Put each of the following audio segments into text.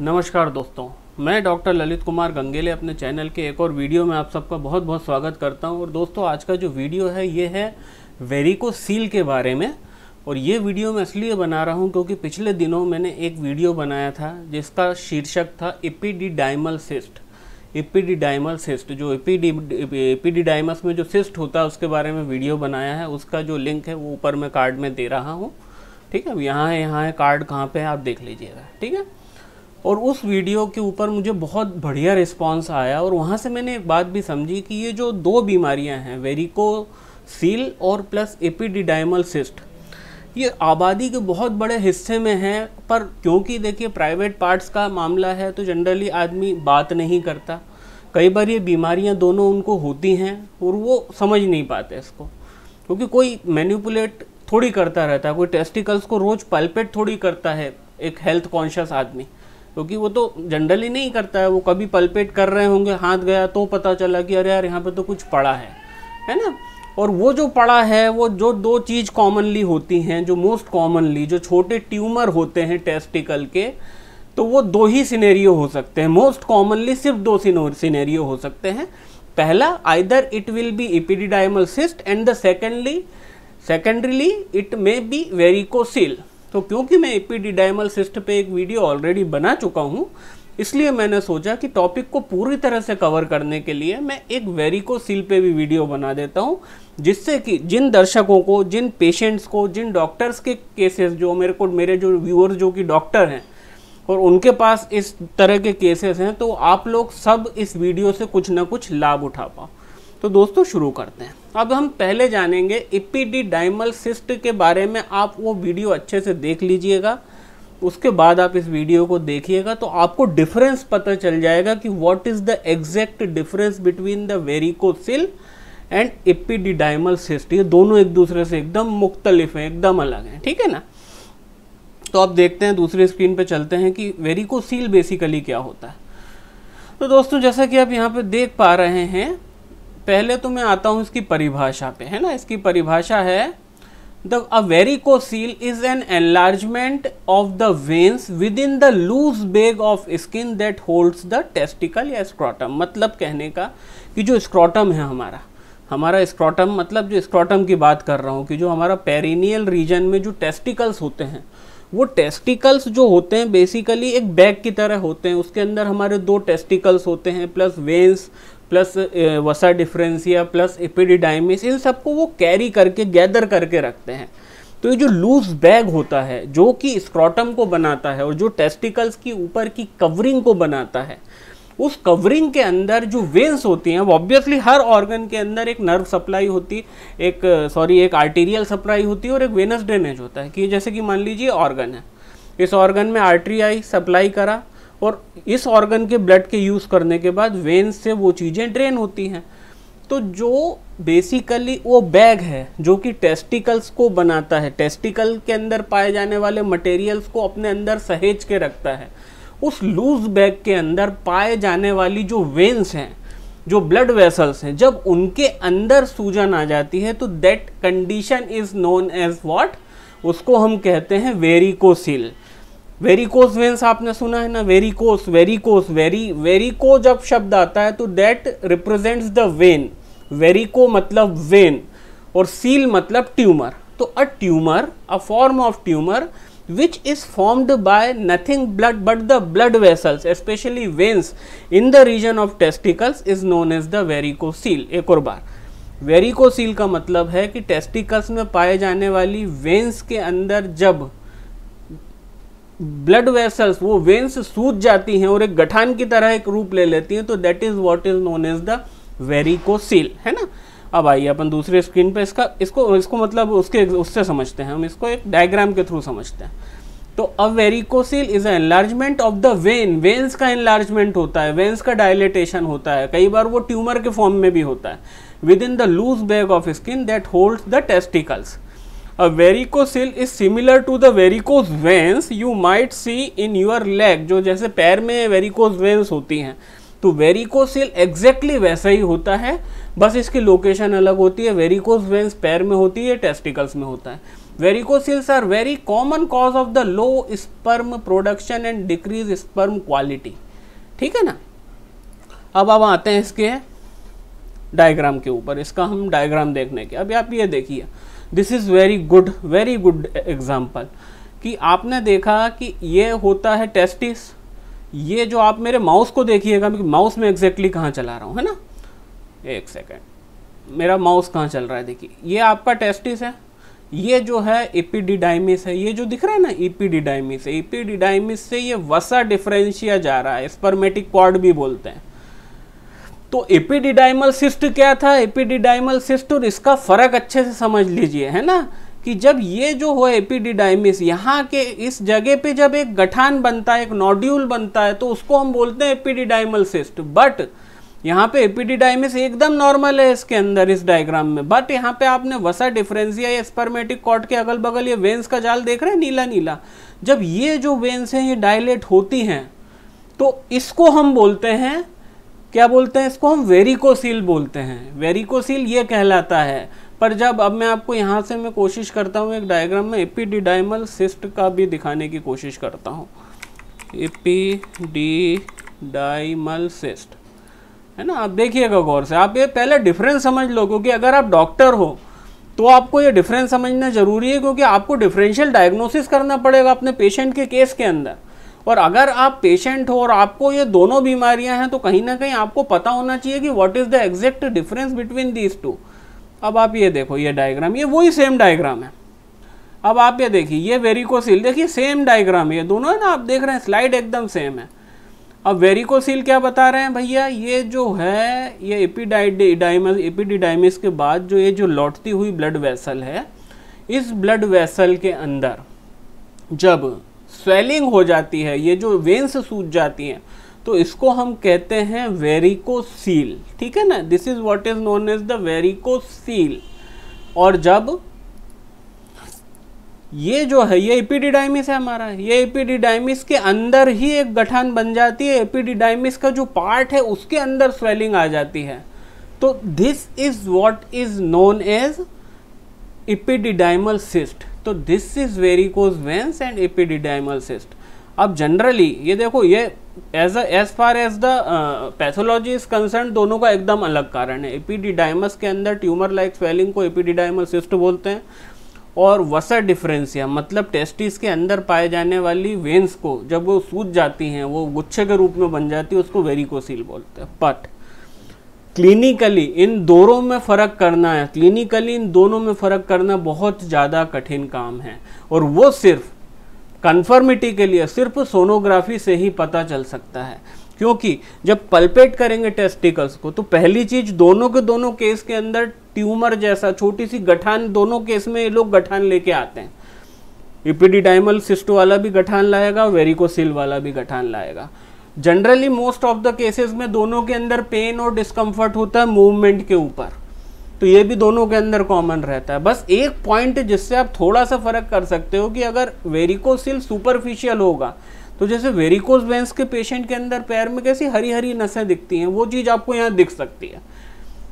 नमस्कार दोस्तों मैं डॉक्टर ललित कुमार गंगेले अपने चैनल के एक और वीडियो में आप सबका बहुत बहुत स्वागत करता हूं और दोस्तों आज का जो वीडियो है ये है वेरिको सील के बारे में और ये वीडियो मैं इसलिए बना रहा हूं क्योंकि पिछले दिनों मैंने एक वीडियो बनाया था जिसका शीर्षक था इपीडीडाइमल सिस्ट इपीडीडाइमल सिस्ट जो इपीडी इपीडीडाइमस में जो सिस्ट होता है उसके बारे में वीडियो बनाया है उसका जो लिंक है वो ऊपर मैं कार्ड में दे रहा हूँ ठीक है अब यहाँ है यहाँ है कार्ड कहाँ पर है आप देख लीजिएगा ठीक है और उस वीडियो के ऊपर मुझे बहुत बढ़िया रिस्पांस आया और वहाँ से मैंने एक बात भी समझी कि ये जो दो बीमारियाँ हैं वेरिको सील और प्लस एपिडिडाइमल सिस्ट ये आबादी के बहुत बड़े हिस्से में हैं पर क्योंकि देखिए प्राइवेट पार्ट्स का मामला है तो जनरली आदमी बात नहीं करता कई बार ये बीमारियां दोनों उनको होती हैं और वो समझ नहीं पाते इसको क्योंकि कोई मैन्यूपुलेट थोड़ी करता रहता है कोई टेस्टिकल्स को रोज़ पल्पेट थोड़ी करता है एक हेल्थ कॉन्शियस आदमी क्योंकि वो तो जनरली नहीं करता है वो कभी पलपेट कर रहे होंगे हाथ गया तो पता चला कि अरे यार यहाँ पे तो कुछ पड़ा है है ना और वो जो पड़ा है वो जो दो चीज़ कॉमनली होती हैं जो मोस्ट कॉमनली जो छोटे ट्यूमर होते हैं टेस्टिकल के तो वो दो ही सिनेरियो हो सकते हैं मोस्ट कॉमनली सिर्फ दो सिनेरियो हो सकते हैं पहला either it will be epididymal cyst and the secondly secondarily it may be varicocele तो क्योंकि मैं डायमल सिस्ट पे एक वीडियो ऑलरेडी बना चुका हूँ इसलिए मैंने सोचा कि टॉपिक को पूरी तरह से कवर करने के लिए मैं एक वेरिको सील पे भी वीडियो बना देता हूँ जिससे कि जिन दर्शकों को जिन पेशेंट्स को जिन डॉक्टर्स के केसेस जो मेरे को मेरे जो व्यूअर्स जो कि डॉक्टर हैं और उनके पास इस तरह के केसेस हैं तो आप लोग सब इस वीडियो से कुछ ना कुछ लाभ उठा पाओ तो दोस्तों शुरू करते हैं अब हम पहले जानेंगे डायमल सिस्ट के बारे में आप वो वीडियो अच्छे से देख लीजिएगा उसके बाद आप इस वीडियो को देखिएगा तो आपको डिफरेंस पता चल जाएगा कि what is the exact difference between the varicocele and epididymal cyst ये दोनों एक दूसरे से एकदम मुख्तलिफ हैं एकदम अलग हैं ठीक है ना तो आप देखते हैं दूसरे स्क्रीन पर चलते हैं कि वेरिकोसील बेसिकली क्या होता है तो दोस्तों जैसा कि आप यहाँ पे देख पा रहे हैं पहले तो मैं आता हूँ इसकी परिभाषा पे है ना इसकी परिभाषा है the uh varicocele is an enlargement of the veins within the loose bag of skin that holds the testicle या स्क्रॉटम मतलब कहने का कि जो स्क्रॉटम है हमारा हमारा स्क्रॉटम मतलब जो स्क्रॉटम की बात कर रहा हूँ कि जो हमारा पेरिनियल रीजन में जो टेस्टिकल्स होते हैं वो टेस्टिकल्स जो होते हैं बेसिकली एक बैग की तरह होते हैं उसके अंदर हमारे दो टेस्टिकल्स होते हैं प्लस वेंस प्लस वसा डिफ्रेंसिया प्लस एपिडिडाइमिस इन सबको वो कैरी करके गैदर करके रखते हैं तो ये जो लूज बैग होता है जो कि स्क्रॉटम को बनाता है और जो टेस्टिकल्स की ऊपर की कवरिंग को बनाता है उस कवरिंग के अंदर जो वेंस होती हैं वो ऑब्वियसली हर ऑर्गन के अंदर एक नर्व सप्लाई होती एक सॉरी एक आर्टीरियल सप्लाई होती है और एक वेनस ड्रेनेज होता है कि जैसे कि मान लीजिए ऑर्गन है इस ऑर्गन में आर्टरी आई सप्लाई करा और इस ऑर्गन के ब्लड के यूज़ करने के बाद वेन्स से वो चीज़ें ड्रेन होती हैं तो जो बेसिकली वो बैग है जो कि टेस्टिकल्स को बनाता है टेस्टिकल के अंदर पाए जाने वाले मटेरियल्स को अपने अंदर सहेज के रखता है उस लूज बैग के अंदर पाए जाने वाली जो वेन्स हैं जो ब्लड वेसल्स हैं जब उनके अंदर सूजन आ जाती है तो that condition is known as what उसको हम कहते हैं वेरिकोसिल वेरिकोस वेंस आपने सुना है ना वेरिकोस वेरिकोस वेरी वेरिको जब शब्द आता है तो that represents the vein varico मतलब वेन और सील मतलब ट्यूमर तो uh tumour uh form of tumour which is formed by nothing blood but the blood vessels especially veins in the region of testicles is known as the cele एक और बार seal का मतलब है कि testicles में पाए जाने वाली वेंस के अंदर जब ब्लड वेसल्स वो वेन्स सूज जाती हैं और एक गठान की तरह एक रूप ले लेती हैं तो that is what is known as the varicocele है ना अब आइए अपन दूसरे स्क्रीन पे इसका इसको इसको मतलब उसके उससे समझते हैं हम इसको एक डायग्राम के थ्रू समझते हैं तो uh varicocele is enlargement of the vein veins का एनलार्जमेंट होता है वेन्स का डायलेटेशन होता है कई बार वो ट्यूमर के फॉर्म में भी होता है within the loose bag of skin that holds the testicles A varicocele is similar to the varicose veins you might see in your leg. जो जैसे पैर में वेरिकोज veins होती हैं तो वेरिकोसिल एग्जैक्टली exactly वैसा ही होता है बस इसकी लोकेशन अलग होती है वेरिकोस वेंस पैर में होती है टेस्टिकल्स में होता है varicoceles are very common cause of the low sperm production and decrease sperm quality ठीक है ना अब अब आते हैं इसके डायग्राम के ऊपर इसका हम डायग्राम देखने के अब आप ये देखिए this is very good very good example कि आपने देखा कि ये होता है टेस्टिस ये जो आप मेरे माउस को देखिएगा माउस में एग्जैक्टली कहाँ चला रहा हूँ है ना एक सेकेंड मेरा माउस कहाँ चल रहा है देखिए ये आपका टेस्टिस है ये जो है एपीडीडाइमिस है ये जो दिख रहा है ना एपीडीडाइमिस है एपीडीडाइमिस से ये वसा डिफरेंशिया जा रहा है स्पर्मेटिक पॉड भी बोलते हैं तो एपीडिडाइमल सिस्ट क्या था एपीडिडाइमल सिस्ट और इसका फर्क अच्छे से समझ लीजिए है ना कि जब ये जो हो एपीडिडाइमिस यहाँ के इस जगह पे जब एक गठान बनता है एक नॉड्यूल बनता है तो उसको हम बोलते हैं एपीडिडाइमल सिस्ट बट यहाँ पे एपीडिडाइमिस एकदम नॉर्मल है इसके अंदर इस डायग्राम में बट यहाँ पे आपने वसा डिफरेंसिया या स्पर्मेटिक कॉट के अगल बगल ये वेंस का जाल देख रहे हैं नीला नीला जब ये जो वेंस हैं ये डायलेट होती हैं तो इसको हम बोलते हैं क्या बोलते हैं इसको हम वेरिकोसील बोलते हैं वेरिकोसील ये कहलाता है पर जब अब मैं आपको यहाँ से मैं कोशिश करता हूँ एक डायग्राम में एपीडिडाइमल सिस्ट का भी दिखाने की कोशिश करता हूँ डाइमल सिस्ट है ना आप देखिएगा गौर से आप ये पहले डिफरेंस समझ लो क्योंकि अगर आप डॉक्टर हो तो आपको ये डिफरेंस समझना ज़रूरी है क्योंकि आपको डिफरेंशियल डायग्नोसिस करना पड़ेगा अपने पेशेंट के केस के अंदर और अगर आप पेशेंट हो और आपको ये दोनों बीमारियां हैं तो कहीं ना कहीं आपको पता होना चाहिए कि what is the exact difference between these two अब आप ये देखो ये डायग्राम ये वही सेम डायग्राम है अब आप ये देखिए ये वेरिकोसिल देखिए सेम डायग्राम ये दोनों है ना आप देख रहे हैं स्लाइड एकदम सेम है अब वेरिकोसिल क्या बता रहे हैं भैया ये जो है ये एपिडाइडाइमस एपिडिडाइमिस के बाद जो ये जो लौटती हुई ब्लड वैसल है इस ब्लड वैसल के अंदर जब स्वेलिंग हो जाती है ये जो वेंस सूज जाती हैं तो इसको हम कहते हैं वेरिकोसील ठीक है ना this is what is known as the varicocele और जब ये जो है ये एपिडिडाइमिस है हमारा ये एपिडिडाइमिस के अंदर ही एक गठान बन जाती है एपिडिडाइमिस का जो पार्ट है उसके अंदर स्वेलिंग आ जाती है तो this is what is known as epididymal cyst तो this is varicose veins and epididymal cyst अब जनरली ये देखो ये as as far as the pathology is concern दोनों का एकदम अलग कारण है एपिडिडाइमस के अंदर ट्यूमर लाइक स्वेलिंग को एपिडिडाइमल सिस्ट बोलते हैं और वसा डिफरेंसिया मतलब टेस्टिस के अंदर पाए जाने वाली वेंस को जब वो सूज जाती हैं वो गुच्छे के रूप में बन जाती है उसको वेरिकोसील बोलते हैं बट क्लिनिकली इन दोनों में फ़र्क करना है क्लिनिकली इन दोनों में फ़र्क करना बहुत ज़्यादा कठिन काम है और वो सिर्फ कन्फर्मिटी के लिए सिर्फ सोनोग्राफी से ही पता चल सकता है क्योंकि जब पल्पेट करेंगे टेस्टिकल्स को तो पहली चीज दोनों के दोनों केस के अंदर ट्यूमर जैसा छोटी सी गठान दोनों केस में ये लोग गठान लेके आते हैं इपिडिडाइमल सिस्टो वाला भी गठान लाएगा वेरिकोसिल वाला भी गठान लाएगा generally most of the cases में दोनों के अंदर पेन और डिस्कम्फर्ट होता है मूवमेंट के ऊपर तो ये भी दोनों के अंदर कॉमन रहता है बस एक पॉइंट जिससे आप थोड़ा सा फर्क कर सकते हो कि अगर वेरिकोसिल सुपरफिशियल होगा तो जैसे वेरिकोस वेंस के पेशेंट के अंदर पैर में कैसी हरी हरी नसें दिखती हैं वो चीज़ आपको यहाँ दिख सकती है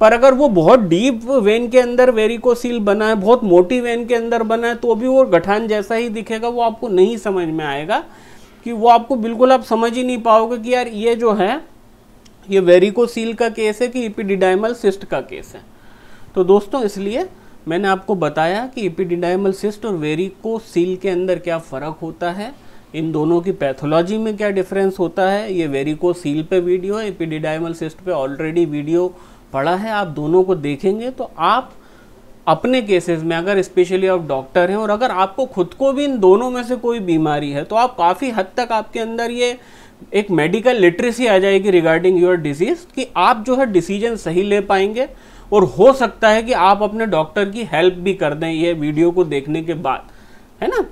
पर अगर वो बहुत डीप वेन के अंदर वेरिकोसील बना है बहुत मोटी वेन के अंदर बना है तो भी वो गठान जैसा ही दिखेगा वो आपको नहीं समझ में आएगा कि वो आपको बिल्कुल आप समझ ही नहीं पाओगे कि यार ये जो है ये वेरिकोसील का केस है कि इपिडिडाइमल सिस्ट का केस है तो दोस्तों इसलिए मैंने आपको बताया कि इपिडिडाइमल सिस्ट और वेरिकोसील के अंदर क्या फ़र्क होता है इन दोनों की पैथोलॉजी में क्या डिफरेंस होता है ये वेरिकोसील पे वीडियो है इपिडिडाइमल सिस्ट पे ऑलरेडी वीडियो पड़ा है आप दोनों को देखेंगे तो आप अपने केसेस में अगर स्पेशली आप डॉक्टर हैं और अगर आपको खुद को भी इन दोनों में से कोई बीमारी है तो आप काफ़ी हद तक आपके अंदर ये एक मेडिकल लिटरेसी आ जाएगी रिगार्डिंग योर डिजीज़ कि आप जो है डिसीजन सही ले पाएंगे और हो सकता है कि आप अपने डॉक्टर की हेल्प भी कर दें ये वीडियो को देखने के बाद है ना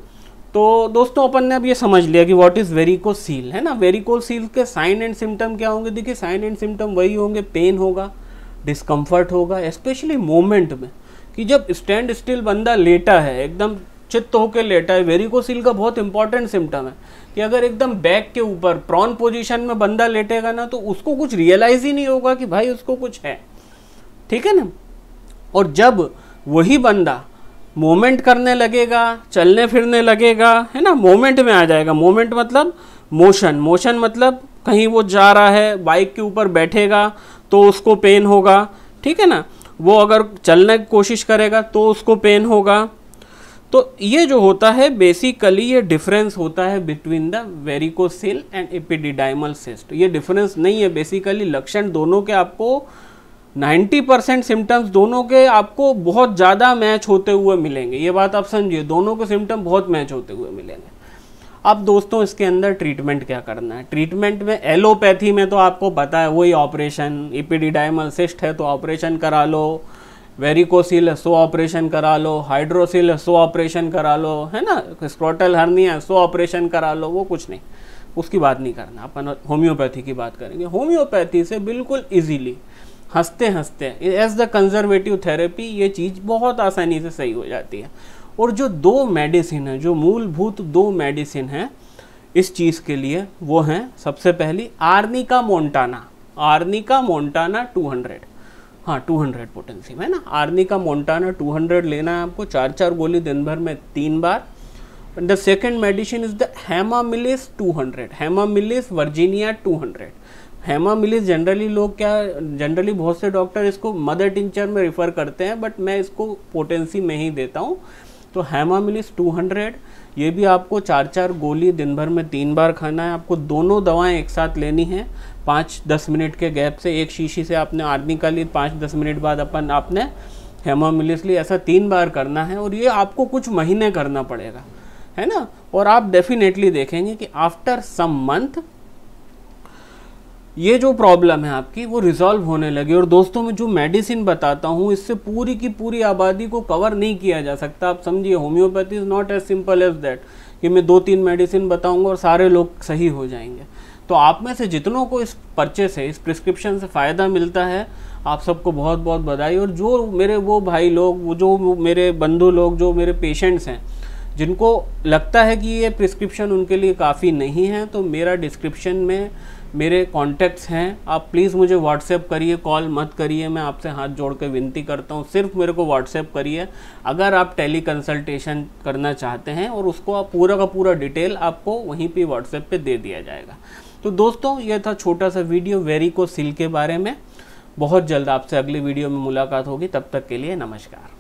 तो दोस्तों अपन ने अब ये समझ लिया कि व्हाट इज़ वेरिको सील है ना वेरिको सील के साइन एंड सिम्टम क्या होंगे देखिए साइन एंड सिम्टम वही होंगे पेन होगा डिस्कम्फर्ट होगा स्पेशली मोमेंट में कि जब स्टैंड स्टिल बंदा लेटा है एकदम चित्त होकर लेटा है वेरिकोसिल का बहुत इंपॉर्टेंट सिम्टम है कि अगर एकदम बैक के ऊपर प्रॉन पोजीशन में बंदा लेटेगा ना तो उसको कुछ रियलाइज ही नहीं होगा कि भाई उसको कुछ है ठीक है ना और जब वही बंदा मोमेंट करने लगेगा चलने फिरने लगेगा है ना मोमेंट में आ जाएगा मोमेंट मतलब मोशन मोशन मतलब कहीं वो जा रहा है बाइक के ऊपर बैठेगा तो उसको पेन होगा ठीक है ना वो अगर चलने की कोशिश करेगा तो उसको पेन होगा तो ये जो होता है बेसिकली ये डिफरेंस होता है between the varicocele and epididymal cyst ये डिफरेंस नहीं है बेसिकली लक्षण दोनों के आपको 90 परसेंट सिम्टम्स दोनों के आपको बहुत ज़्यादा मैच होते हुए मिलेंगे ये बात आप समझिए दोनों के सिम्टम बहुत मैच होते हुए मिलेंगे अब दोस्तों इसके अंदर ट्रीटमेंट क्या करना है ट्रीटमेंट में एलोपैथी में तो आपको पता है वही ऑपरेशन इपिडिडाइमल सिस्ट है तो ऑपरेशन करा लो वेरिकोसिल है सो ऑपरेशन करा लो हाइड्रोसिल है सो ऑपरेशन करा लो है ना स्क्रोटल हर्निया है सो ऑपरेशन करा लो वो कुछ नहीं उसकी बात नहीं करना अपन होम्योपैथी की बात करेंगे होम्योपैथी से बिल्कुल ईजीली हंसते हंसते एज द कंजर्वेटिव थेरेपी ये चीज़ बहुत आसानी से सही हो जाती है और जो दो मेडिसिन है जो मूलभूत दो मेडिसिन हैं इस चीज़ के लिए वो हैं सबसे पहली आर्निका मोन्टाना आर्निका मोन्टाना 200 हाँ टू पोटेंशियम है ना आर्निका मोन्टाना 200 लेना है आपको चार चार गोली दिन भर में तीन बार the second medicine is the hamamelis 200 hamamelis virginia 200 hamamelis generally लोग क्या जनरली बहुत से डॉक्टर इसको मदर टिंचर में रिफ़र करते हैं बट मैं इसको पोटेंसी में ही देता हूँ तो हैमामिलिस 200 ये भी आपको चार चार गोली दिन भर में तीन बार खाना है आपको दोनों दवाएं एक साथ लेनी है पाँच दस मिनट के गैप से एक शीशी से आपने आर्मी का ली पाँच दस मिनट बाद अपन आपने हेमामिलिस ली ऐसा तीन बार करना है और ये आपको कुछ महीने करना पड़ेगा है ना और आप डेफिनेटली देखेंगे कि आफ्टर सम मंथ ये जो प्रॉब्लम है आपकी वो रिजॉल्व होने लगी और दोस्तों मैं जो मेडिसिन बताता हूँ इससे पूरी की पूरी आबादी को कवर नहीं किया जा सकता आप समझिए homeopathy is not as simple as that कि मैं दो तीन मेडिसिन बताऊँगा और सारे लोग सही हो जाएंगे तो आप में से जितनों को इस पर्चे से इस प्रिस्क्रिप्शन से फ़ायदा मिलता है आप सबको बहुत बहुत बधाई और जो मेरे वो भाई लोग वो जो मेरे बंधु लोग जो मेरे पेशेंट्स हैं जिनको लगता है कि ये प्रिस्क्रिप्शन उनके लिए काफ़ी नहीं है तो मेरा डिस्क्रिप्शन में मेरे कॉन्टैक्ट्स हैं आप प्लीज़ मुझे व्हाट्सएप करिए कॉल मत करिए मैं आपसे हाथ जोड़ कर विनती करता हूँ सिर्फ मेरे को व्हाट्सएप करिए अगर आप टेली कंसल्टेशन करना चाहते हैं और उसको आप पूरा का पूरा डिटेल आपको वहीं पे व्हाट्सएप पे दे दिया जाएगा तो दोस्तों यह था छोटा सा वीडियो वेरी को सिल के बारे में बहुत जल्द आपसे अगली वीडियो में मुलाकात होगी तब तक के लिए नमस्कार